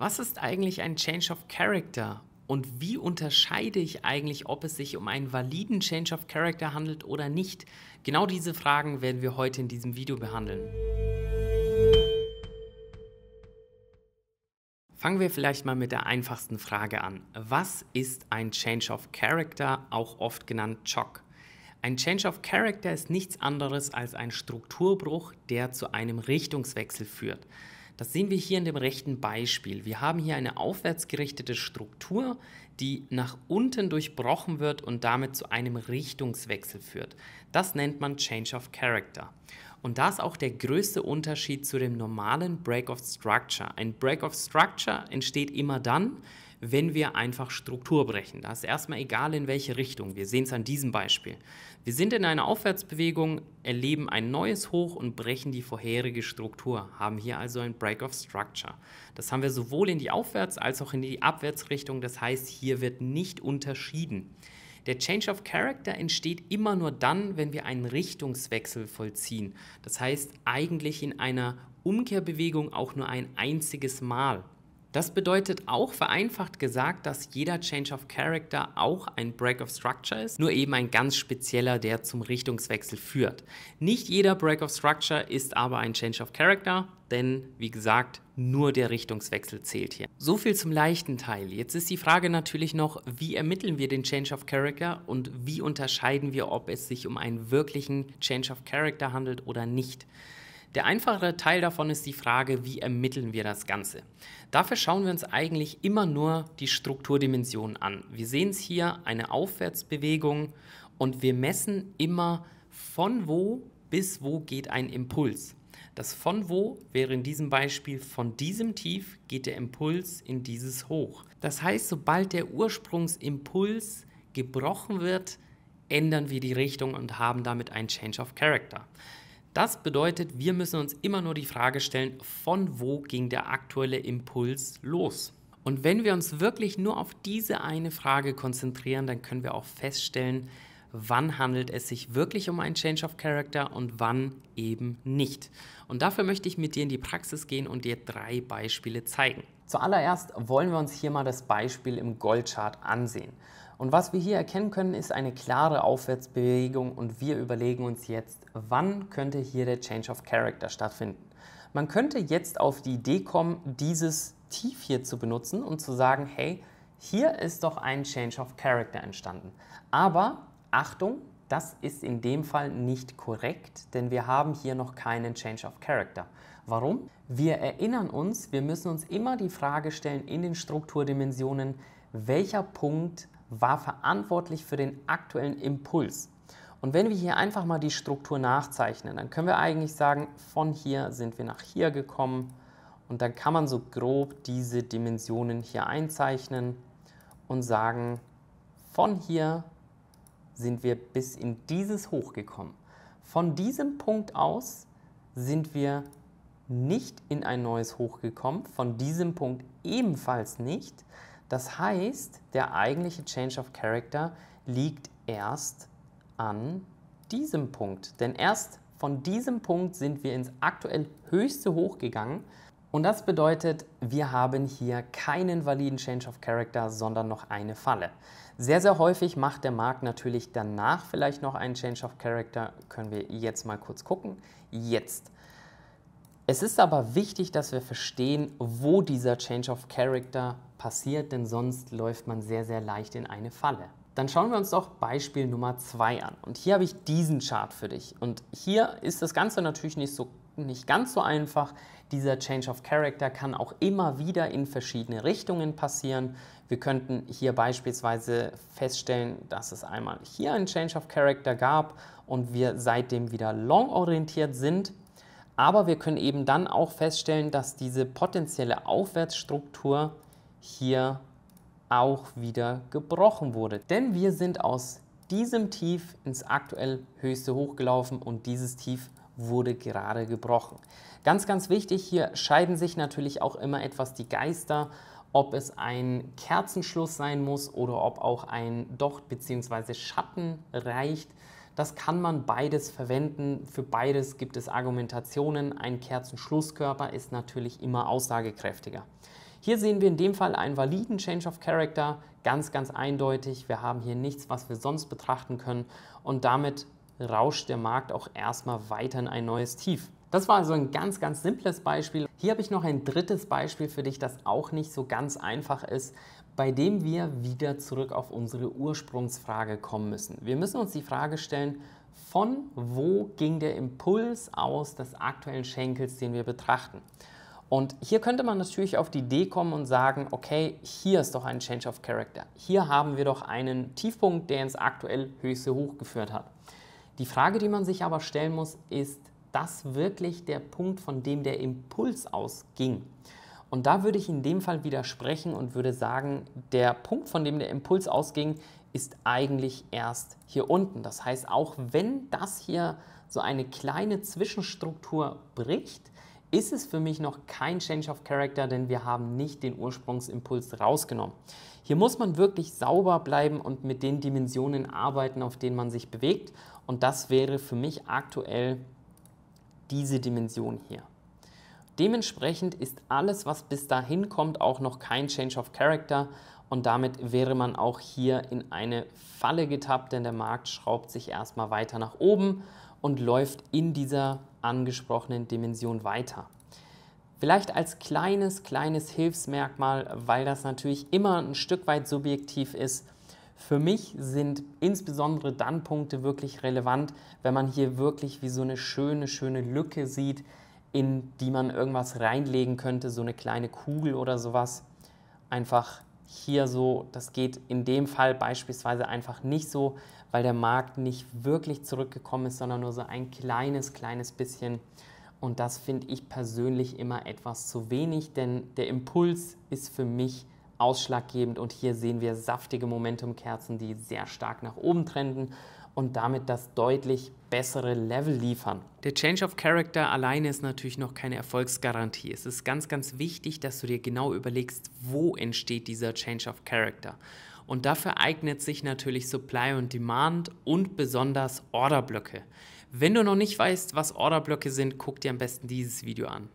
Was ist eigentlich ein Change of Character und wie unterscheide ich eigentlich, ob es sich um einen validen Change of Character handelt oder nicht? Genau diese Fragen werden wir heute in diesem Video behandeln. Fangen wir vielleicht mal mit der einfachsten Frage an. Was ist ein Change of Character, auch oft genannt Chock? Ein Change of Character ist nichts anderes als ein Strukturbruch, der zu einem Richtungswechsel führt. Das sehen wir hier in dem rechten Beispiel. Wir haben hier eine aufwärtsgerichtete Struktur, die nach unten durchbrochen wird und damit zu einem Richtungswechsel führt. Das nennt man Change of Character. Und das ist auch der größte Unterschied zu dem normalen Break of Structure. Ein Break of Structure entsteht immer dann, wenn wir einfach Struktur brechen. Da ist erstmal egal, in welche Richtung. Wir sehen es an diesem Beispiel. Wir sind in einer Aufwärtsbewegung, erleben ein neues Hoch und brechen die vorherige Struktur, haben hier also ein Break of Structure. Das haben wir sowohl in die Aufwärts- als auch in die Abwärtsrichtung. Das heißt, hier wird nicht unterschieden. Der Change of Character entsteht immer nur dann, wenn wir einen Richtungswechsel vollziehen. Das heißt eigentlich in einer Umkehrbewegung auch nur ein einziges Mal. Das bedeutet auch vereinfacht gesagt, dass jeder Change of Character auch ein Break of Structure ist, nur eben ein ganz spezieller, der zum Richtungswechsel führt. Nicht jeder Break of Structure ist aber ein Change of Character, denn wie gesagt, nur der Richtungswechsel zählt hier. So viel zum leichten Teil. Jetzt ist die Frage natürlich noch, wie ermitteln wir den Change of Character und wie unterscheiden wir, ob es sich um einen wirklichen Change of Character handelt oder nicht. Der einfachere Teil davon ist die Frage, wie ermitteln wir das Ganze. Dafür schauen wir uns eigentlich immer nur die Strukturdimension an. Wir sehen es hier, eine Aufwärtsbewegung und wir messen immer von wo bis wo geht ein Impuls. Das von wo wäre in diesem Beispiel von diesem Tief geht der Impuls in dieses Hoch. Das heißt, sobald der Ursprungsimpuls gebrochen wird, ändern wir die Richtung und haben damit ein Change of Character. Das bedeutet, wir müssen uns immer nur die Frage stellen, von wo ging der aktuelle Impuls los? Und wenn wir uns wirklich nur auf diese eine Frage konzentrieren, dann können wir auch feststellen, wann handelt es sich wirklich um einen Change of Character und wann eben nicht. Und dafür möchte ich mit dir in die Praxis gehen und dir drei Beispiele zeigen. Zuallererst wollen wir uns hier mal das Beispiel im Goldchart ansehen. Und was wir hier erkennen können, ist eine klare Aufwärtsbewegung und wir überlegen uns jetzt, wann könnte hier der Change of Character stattfinden. Man könnte jetzt auf die Idee kommen, dieses Tief hier zu benutzen und zu sagen, hey, hier ist doch ein Change of Character entstanden. Aber Achtung, das ist in dem Fall nicht korrekt, denn wir haben hier noch keinen Change of Character. Warum? Wir erinnern uns, wir müssen uns immer die Frage stellen in den Strukturdimensionen, welcher Punkt war verantwortlich für den aktuellen Impuls. Und wenn wir hier einfach mal die Struktur nachzeichnen, dann können wir eigentlich sagen, von hier sind wir nach hier gekommen und dann kann man so grob diese Dimensionen hier einzeichnen und sagen, von hier sind wir bis in dieses Hoch gekommen. Von diesem Punkt aus sind wir nicht in ein neues Hoch gekommen, von diesem Punkt ebenfalls nicht, das heißt, der eigentliche Change of Character liegt erst an diesem Punkt. Denn erst von diesem Punkt sind wir ins aktuell höchste Hoch gegangen. Und das bedeutet, wir haben hier keinen validen Change of Character, sondern noch eine Falle. Sehr, sehr häufig macht der Markt natürlich danach vielleicht noch einen Change of Character. Können wir jetzt mal kurz gucken. Jetzt. Es ist aber wichtig, dass wir verstehen, wo dieser Change of Character passiert, denn sonst läuft man sehr, sehr leicht in eine Falle. Dann schauen wir uns doch Beispiel Nummer 2 an. Und hier habe ich diesen Chart für dich. Und hier ist das Ganze natürlich nicht, so, nicht ganz so einfach. Dieser Change of Character kann auch immer wieder in verschiedene Richtungen passieren. Wir könnten hier beispielsweise feststellen, dass es einmal hier einen Change of Character gab und wir seitdem wieder long orientiert sind. Aber wir können eben dann auch feststellen, dass diese potenzielle Aufwärtsstruktur hier auch wieder gebrochen wurde. Denn wir sind aus diesem Tief ins aktuell höchste hochgelaufen und dieses Tief wurde gerade gebrochen. Ganz, ganz wichtig, hier scheiden sich natürlich auch immer etwas die Geister, ob es ein Kerzenschluss sein muss oder ob auch ein Docht bzw. Schatten reicht. Das kann man beides verwenden. Für beides gibt es Argumentationen. Ein Kerzenschlusskörper ist natürlich immer aussagekräftiger. Hier sehen wir in dem Fall einen validen Change of Character, ganz, ganz eindeutig. Wir haben hier nichts, was wir sonst betrachten können und damit rauscht der Markt auch erstmal weiter in ein neues Tief. Das war also ein ganz, ganz simples Beispiel. Hier habe ich noch ein drittes Beispiel für dich, das auch nicht so ganz einfach ist bei dem wir wieder zurück auf unsere Ursprungsfrage kommen müssen. Wir müssen uns die Frage stellen, von wo ging der Impuls aus des aktuellen Schenkels, den wir betrachten. Und hier könnte man natürlich auf die Idee kommen und sagen, okay, hier ist doch ein Change of Character. Hier haben wir doch einen Tiefpunkt, der ins aktuell höchste Hoch geführt hat. Die Frage, die man sich aber stellen muss, ist das wirklich der Punkt, von dem der Impuls ausging? Und da würde ich in dem Fall widersprechen und würde sagen, der Punkt, von dem der Impuls ausging, ist eigentlich erst hier unten. Das heißt, auch wenn das hier so eine kleine Zwischenstruktur bricht, ist es für mich noch kein Change of Character, denn wir haben nicht den Ursprungsimpuls rausgenommen. Hier muss man wirklich sauber bleiben und mit den Dimensionen arbeiten, auf denen man sich bewegt. Und das wäre für mich aktuell diese Dimension hier. Dementsprechend ist alles, was bis dahin kommt, auch noch kein Change of Character und damit wäre man auch hier in eine Falle getappt, denn der Markt schraubt sich erstmal weiter nach oben und läuft in dieser angesprochenen Dimension weiter. Vielleicht als kleines, kleines Hilfsmerkmal, weil das natürlich immer ein Stück weit subjektiv ist. Für mich sind insbesondere dann Punkte wirklich relevant, wenn man hier wirklich wie so eine schöne, schöne Lücke sieht, in die man irgendwas reinlegen könnte, so eine kleine Kugel oder sowas. Einfach hier so, das geht in dem Fall beispielsweise einfach nicht so, weil der Markt nicht wirklich zurückgekommen ist, sondern nur so ein kleines, kleines bisschen. Und das finde ich persönlich immer etwas zu wenig, denn der Impuls ist für mich ausschlaggebend. Und hier sehen wir saftige Momentumkerzen, die sehr stark nach oben trenden und damit das deutlich bessere Level liefern. Der Change of Character alleine ist natürlich noch keine Erfolgsgarantie. Es ist ganz, ganz wichtig, dass du dir genau überlegst, wo entsteht dieser Change of Character. Und dafür eignet sich natürlich Supply und Demand und besonders Orderblöcke. Wenn du noch nicht weißt, was Orderblöcke sind, guck dir am besten dieses Video an.